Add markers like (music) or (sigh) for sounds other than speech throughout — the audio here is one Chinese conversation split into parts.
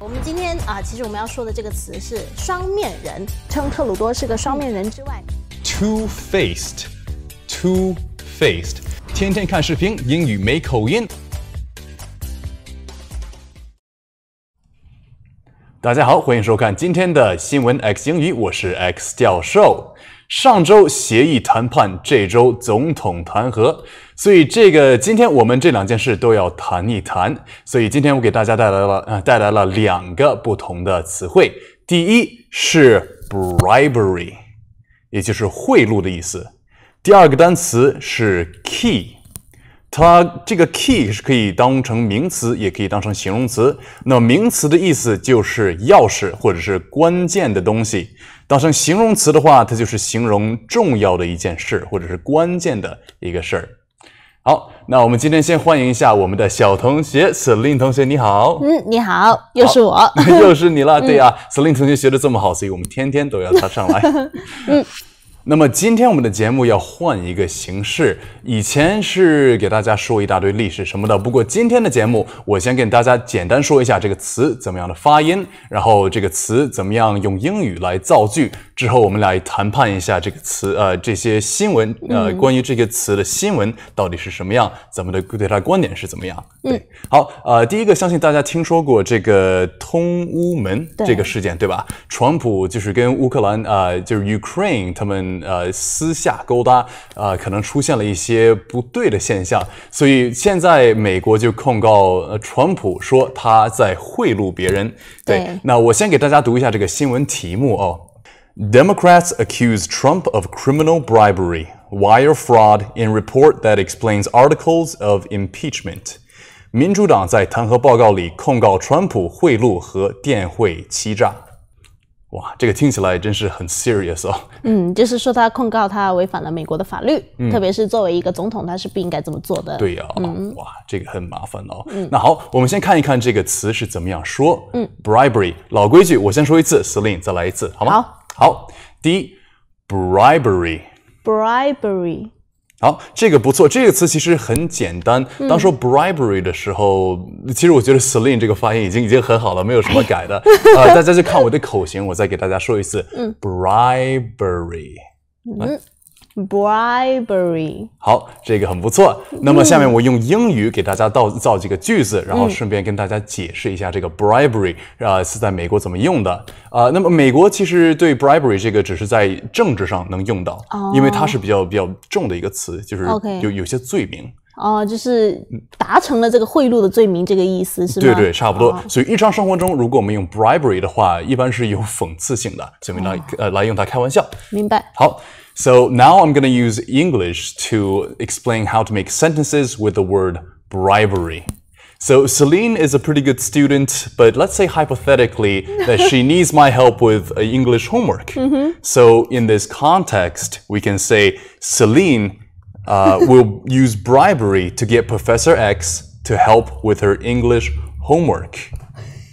我们今天啊，其实我们要说的这个词是“双面人”。称特鲁多是个双面人之外，two-faced，two-faced，天天看视频，英语没口音。大家好，欢迎收看今天的新闻 X 英语，我是 X 教授。上周协议谈判，这周总统弹劾，所以这个今天我们这两件事都要谈一谈。所以今天我给大家带来了，啊，带来了两个不同的词汇。第一是 bribery，也就是贿赂的意思。第二个单词是 key，它这个 key 是可以当成名词，也可以当成形容词。那么名词的意思就是钥匙或者是关键的东西。当成形容词的话，它就是形容重要的一件事或者是关键的一个事儿。好，那我们今天先欢迎一下我们的小同学，司令同学，你好。嗯，你好，又是我，(laughs) 又是你了。(laughs) 对啊，司令同学学的这么好，所以我们天天都要他上来。(laughs) 嗯。那么今天我们的节目要换一个形式，以前是给大家说一大堆历史什么的，不过今天的节目，我先跟大家简单说一下这个词怎么样的发音，然后这个词怎么样用英语来造句。之后我们来谈判一下这个词，呃，这些新闻，呃，关于这个词的新闻到底是什么样？咱们的对他观点是怎么样？对，好，呃，第一个相信大家听说过这个通乌门这个事件，对吧？川普就是跟乌克兰，呃，就是 Ukraine 他们，呃，私下勾搭，呃，可能出现了一些不对的现象，所以现在美国就控告呃川普说他在贿赂别人。对，那我先给大家读一下这个新闻题目哦。Democrats accuse Trump of criminal bribery, wire fraud in report that explains articles of impeachment. 民主党在弹劾报告里控告川普贿赂和电汇欺诈。哇，这个听起来真是很 serious 啊。嗯，就是说他控告他违反了美国的法律，特别是作为一个总统，他是不应该这么做的。对呀。嗯，哇，这个很麻烦哦。嗯，那好，我们先看一看这个词是怎么样说。嗯，bribery。老规矩，我先说一次司令再来一次，好吗？好。好，第一，bribery，bribery，好，这个不错，这个词其实很简单。当说 bribery 的时候，其实我觉得 c e l i n 这个发音已经已经很好了，没有什么改的啊。(laughs) 大家就看我的口型，我再给大家说一次，嗯，bribery。Bribery，好，这个很不错。那么下面我用英语给大家造造几个句子，然后顺便跟大家解释一下这个 bribery 啊是在美国怎么用的啊。那么美国其实对 bribery 这个只是在政治上能用到，因为它是比较比较重的一个词，就是有有些罪名哦，就是达成了这个贿赂的罪名，这个意思是吗？对对，差不多。所以日常生活中，如果我们用 bribery 的话，一般是有讽刺性的，所以呢，呃，来用它开玩笑。明白？好。So now I'm going to use English to explain how to make sentences with the word bribery. So Celine is a pretty good student, but let's say hypothetically (laughs) that she needs my help with uh, English homework. Mm -hmm. So in this context, we can say Celine uh, will use bribery to get Professor X to help with her English homework.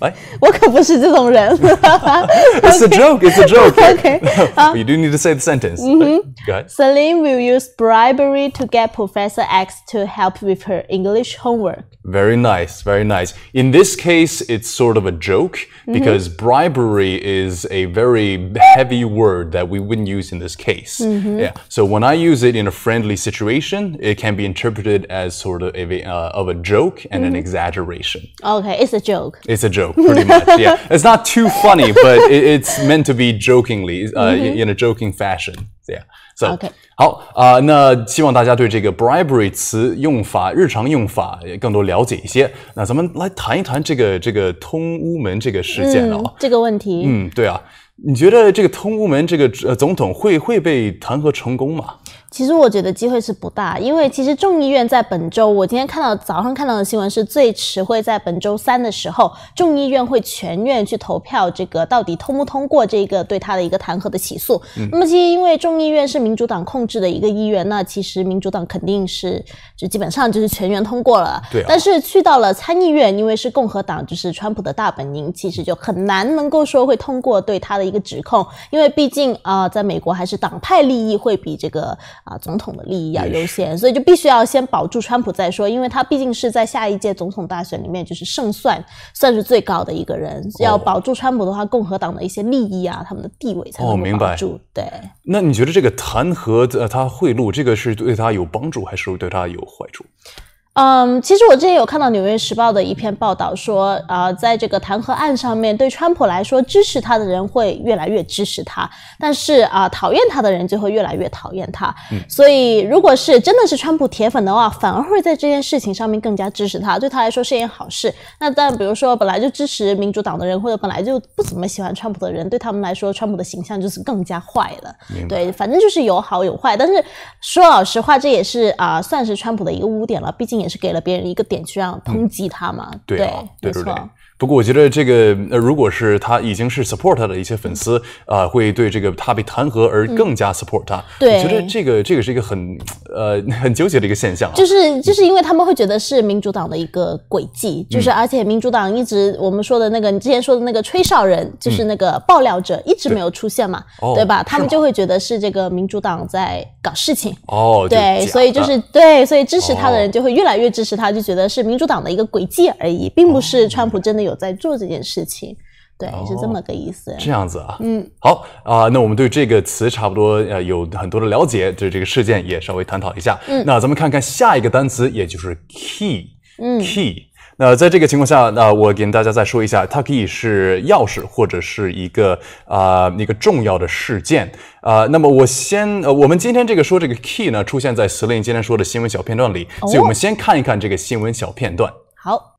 哎，我可不是这种人。It's (laughs) (laughs) a joke. It's a joke. (laughs) Okay. Uh-huh. You do need to say the sentence. Mm-hmm. Celine will use bribery to get Professor X to help with her English homework. Very nice. Very nice. In this case, it's sort of a joke mm-hmm. because bribery is a very heavy word that we wouldn't use in this case. Mm-hmm. Yeah. So when I use it in a friendly situation, it can be interpreted as sort of a, uh, of a joke and an exaggeration. Okay, it's a joke. It's a joke joke, pretty much. Yeah, (laughs) it's not too funny, but it, it's meant to be jokingly, uh, mm -hmm. in a joking fashion. Yeah. So okay. 好啊、呃，那希望大家对这个 bribery 词用法、日常用法也更多了解一些。那咱们来谈一谈这个这个通乌门这个事件啊、嗯，这个问题。嗯，对啊，你觉得这个通乌门这个呃总统会会被弹劾成功吗？其实我觉得机会是不大，因为其实众议院在本周，我今天看到早上看到的新闻是最迟会在本周三的时候，众议院会全院去投票，这个到底通不通过这个对他的一个弹劾的起诉。那么其实因为众议院是民主党控制的一个议员，那其实民主党肯定是就基本上就是全员通过了。对。但是去到了参议院，因为是共和党，就是川普的大本营，其实就很难能够说会通过对他的一个指控，因为毕竟啊，在美国还是党派利益会比这个。啊，总统的利益要优先，所以就必须要先保住川普再说，因为他毕竟是在下一届总统大选里面就是胜算算是最高的一个人。要保住川普的话，共和党的一些利益啊，他们的地位才能保住。对。那你觉得这个弹劾呃他贿赂这个是对他有帮助还是对他有坏处？嗯，其实我之前有看到《纽约时报》的一篇报道，说啊，在这个弹劾案上面对川普来说，支持他的人会越来越支持他，但是啊，讨厌他的人就会越来越讨厌他。所以，如果是真的是川普铁粉的话，反而会在这件事情上面更加支持他，对他来说是件好事。那但比如说，本来就支持民主党的人，或者本来就不怎么喜欢川普的人，对他们来说，川普的形象就是更加坏了。对，反正就是有好有坏。但是说老实话，这也是啊，算是川普的一个污点了，毕竟。是给了别人一个点去让抨击他嘛？对，没错。不过我觉得这个，呃，如果是他已经是 support 他的一些粉丝啊，会对这个他被弹劾而更加 support 他。对，我觉得这个这个是一个很呃很纠结的一个现象。就是就是因为他们会觉得是民主党的一个诡计，就是而且民主党一直我们说的那个你之前说的那个吹哨人，就是那个爆料者一直没有出现嘛，对吧？他们就会觉得是这个民主党在搞事情。哦，对，所以就是对，所以支持他的人就会越来越支持他，就觉得是民主党的一个诡计而已，并不是川普真的。有在做这件事情，对，是这么个意思。这样子啊，嗯，好啊，那我们对这个词差不多呃有很多的了解，对这个事件也稍微探讨一下。嗯，那咱们看看下一个单词，也就是 key，嗯，key。那在这个情况下，那我给大家再说一下，它可以是钥匙或者是一个啊一个重要的事件啊。那么我先呃，我们今天这个说这个 key 呢，出现在 Selin 今天说的新闻小片段里，所以我们先看一看这个新闻小片段。好。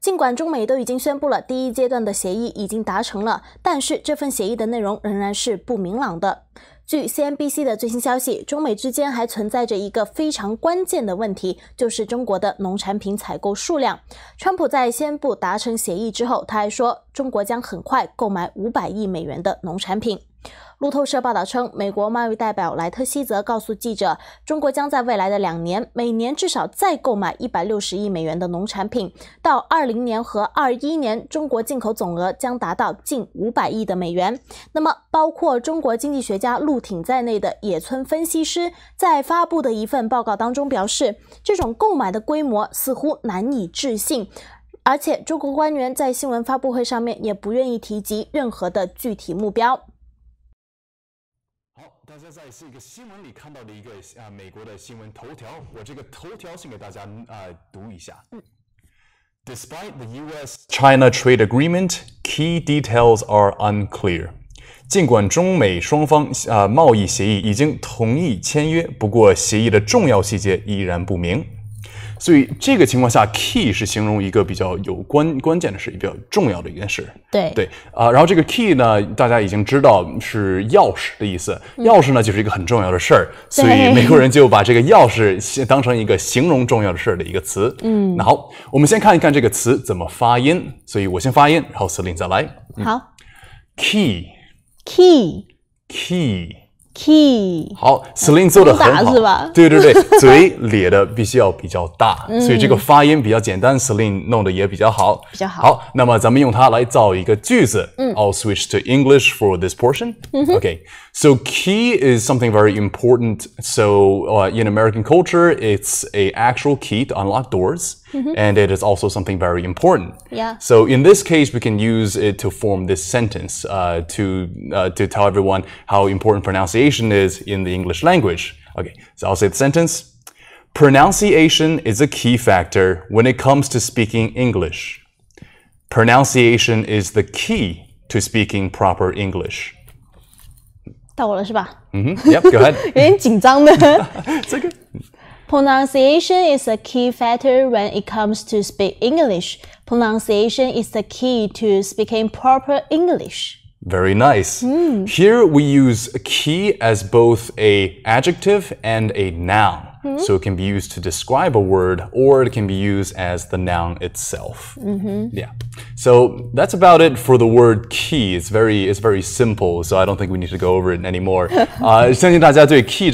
尽管中美都已经宣布了第一阶段的协议已经达成了，但是这份协议的内容仍然是不明朗的。据 CNBC 的最新消息，中美之间还存在着一个非常关键的问题，就是中国的农产品采购数量。川普在宣布达成协议之后，他还说中国将很快购买五百亿美元的农产品。路透社报道称，美国贸易代表莱特希泽告诉记者，中国将在未来的两年每年至少再购买一百六十亿美元的农产品。到二零年和二一年，中国进口总额将达到近五百亿的美元。那么，包括中国经济学家陆挺在内的野村分析师在发布的一份报告当中表示，这种购买的规模似乎难以置信。而且，中国官员在新闻发布会上面也不愿意提及任何的具体目标。大家在这个新闻里看到的一个啊美国的新闻头条，我这个头条先给大家啊读一下。Despite the U.S.-China trade agreement, key details are unclear。尽管中美双方啊贸易协议已经同意签约，不过协议的重要细节依然不明。所以这个情况下，key 是形容一个比较有关关键的事，比较重要的一件事。对对啊，然后这个 key 呢，大家已经知道是钥匙的意思，钥匙呢就是一个很重要的事儿，所以美国人就把这个钥匙当成一个形容重要的事儿的一个词。嗯，那好，我们先看一看这个词怎么发音。所以我先发音，然后司令再来。好，key，key，key。Key 好，Sling 做的很好，是吧？对对对，(laughs) 嘴咧的必须要比较大，所以这个发音比较简单，Sling 弄的也比较好，比较好。好，那么咱们用它来造一个句子。嗯，I'll switch to English for this portion. OK。So key is something very important. So uh, in American culture, it's a actual key to unlock doors, mm-hmm. and it is also something very important. Yeah. So in this case, we can use it to form this sentence uh, to uh, to tell everyone how important pronunciation is in the English language. Okay, so I'll say the sentence. Pronunciation is a key factor when it comes to speaking English. Pronunciation is the key to speaking proper English. 到我了是吧？嗯哼，Yep，go (laughs) (laughs) pronunciation is a key factor when it comes to speak English. Pronunciation is the key to speaking proper English. Very nice. Mm. Here we use key as both a adjective and a noun. Mm -hmm. So it can be used to describe a word or it can be used as the noun itself. Mm -hmm. Yeah. So that's about it for the word key. It's very it's very simple, so I don't think we need to go over it anymore. 啊、uh,，相信大家对 (laughs) key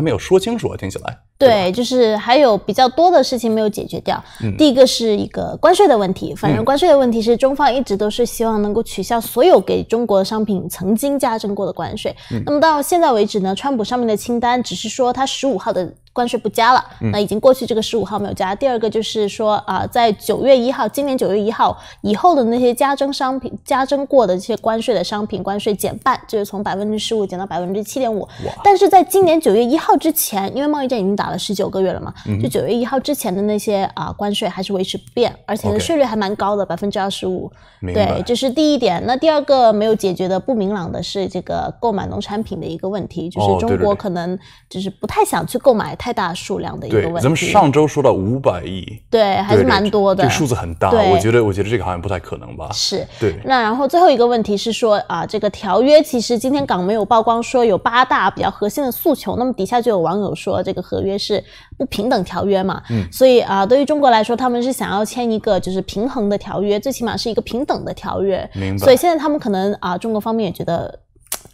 还没有说清楚，听起来对，就是还有比较多的事情没有解决掉。第一个是一个关税的问题，反正关税的问题是中方一直都是希望能够取消所有给中国的商品曾经加征过的关税。那么到现在为止呢，川普上面的清单只是说他十五号的。关税不加了，那已经过去这个十五号没有加。第二个就是说啊，在九月一号，今年九月一号以后的那些加征商品、加征过的这些关税的商品，关税减半，就是从百分之十五减到百分之七点五。但是在今年九月一号之前，因为贸易战已经打了十九个月了嘛，就九月一号之前的那些啊关税还是维持不变，而且呢税率还蛮高的，百分之二十五。对，这是第一点。那第二个没有解决的不明朗的是这个购买农产品的一个问题，就是中国可能就是不太想去购买。太大数量的一个问题。咱们上周说到五百亿，对，还是蛮多的。这个数字很大，我觉得，我觉得这个好像不太可能吧？是，对。那然后最后一个问题，是说啊，这个条约其实今天港媒有曝光说有八大比较核心的诉求，那么底下就有网友说这个合约是不平等条约嘛？嗯。所以啊，对于中国来说，他们是想要签一个就是平衡的条约，最起码是一个平等的条约。明白。所以现在他们可能啊，中国方面也觉得。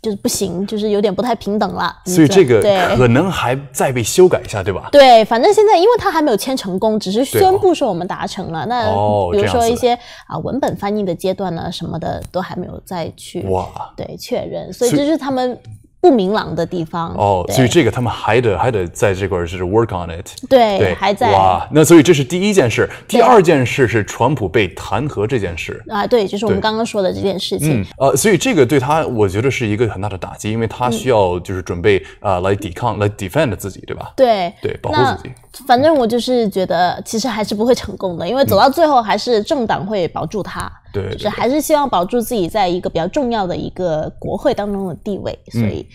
就是不行，就是有点不太平等了。所以这个可能还再被修改一下，对吧？对，反正现在因为他还没有签成功，只是宣布说我们达成了。那比如说一些啊文本翻译的阶段呢，什么的都还没有再去哇，对确认。所以这是他们。不明朗的地方哦，所以这个他们还得还得在这块儿就是 work on it。对对，还在哇。那所以这是第一件事，第二件事是川普被弹劾这件事啊，对，就是我们刚刚说的这件事情。呃，所以这个对他，我觉得是一个很大的打击，因为他需要就是准备啊来抵抗、来 defend 自己，对吧？对对，保护自己。反正我就是觉得，其实还是不会成功的，因为走到最后还是政党会保住他。就是还是希望保住自己在一个比较重要的一个国会当中的地位，所以。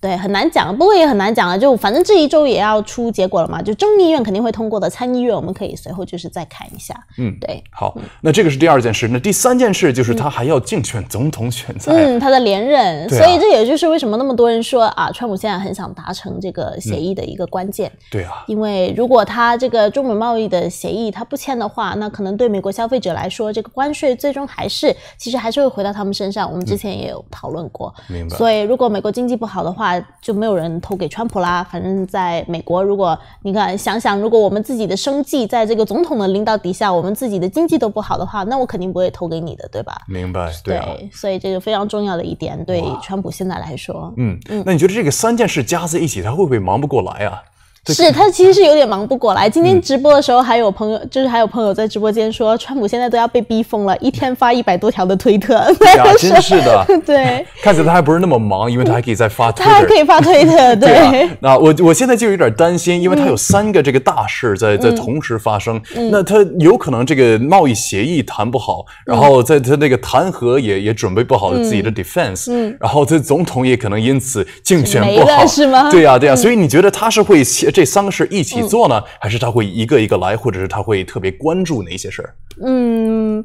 对，很难讲，不过也很难讲了。就反正这一周也要出结果了嘛。就众议院肯定会通过的，参议院我们可以随后就是再看一下。嗯，对，好。那这个是第二件事，那第三件事就是他还要竞选总统选择。嗯，他的连任，所以这也就是为什么那么多人说啊，川普现在很想达成这个协议的一个关键。对啊，因为如果他这个中美贸易的协议他不签的话，那可能对美国消费者来说，这个关税最终还是其实还是会回到他们身上。我们之前也有讨论过，明白。所以如果美国经济不好的话，就没有人投给川普啦。反正在美国，如果你看想想，如果我们自己的生计在这个总统的领导底下，我们自己的经济都不好的话，那我肯定不会投给你的，对吧？明白，对。所以这个非常重要的一点，对川普现在来说，嗯嗯。那你觉得这个三件事加在一起，他会不会忙不过来啊？是他其实是有点忙不过来。今天直播的时候，还有朋友，就是还有朋友在直播间说，川普现在都要被逼疯了，一天发一百多条的推特，啊，(laughs) 真是的，对。看起来他还不是那么忙，因为他还可以再发推特。他还可以发推特，对啊、那我我现在就有点担心，因为他有三个这个大事在在同时发生，那他有可能这个贸易协议谈不好，然后在他那个弹劾也也准备不好自己的 defense，然后他总统也可能因此竞选不好，是吗？对呀，对呀。所以你觉得他是会这三个事一起做呢，还是他会一个一个来，或者是他会特别关注哪些事儿？嗯。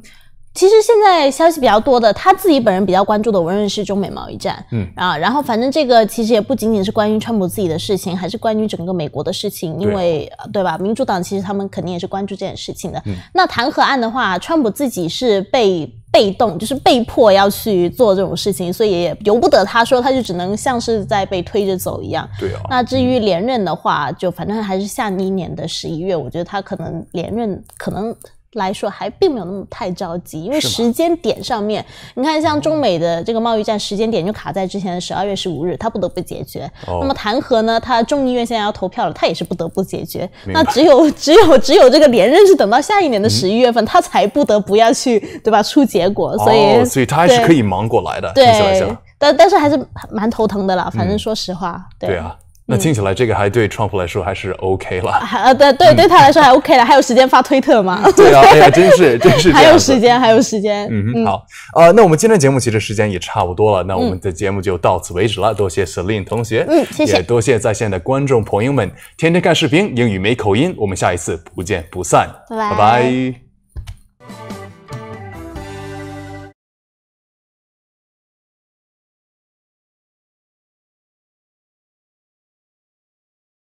其实现在消息比较多的，他自己本人比较关注的，我认是中美贸易战。嗯啊，然后反正这个其实也不仅仅是关于川普自己的事情，还是关于整个美国的事情，因为对吧？民主党其实他们肯定也是关注这件事情的。那弹劾案的话，川普自己是被被动，就是被迫要去做这种事情，所以也由不得他说，他就只能像是在被推着走一样。对啊。那至于连任的话，就反正还是下一年的十一月，我觉得他可能连任可能。来说还并没有那么太着急，因为时间点上面，你看像中美的这个贸易战时间点就卡在之前的十二月十五日，他不得不解决。那么弹劾呢，他众议院现在要投票了，他也是不得不解决。那只有只有只有这个连任是等到下一年的十一月份，他才不得不要去对吧出结果。所以所以他还是可以忙过来的，对，但但是还是蛮头疼的啦，反正说实话，对啊。那听起来，这个还对 Trump 来说还是 OK 了，啊，对对，对他来说还 OK 了，还有时间发推特吗？(laughs) 对啊，真是 (laughs) 真是，还有时间，还有时间。嗯嗯，好，呃，那我们今天节目其实时间也差不多了，那我们的节目就到此为止了，多谢 Selin 同学，嗯，谢谢，也多谢在线的观众朋友们，天天看视频，英语没口音，我们下一次不见不散，拜拜。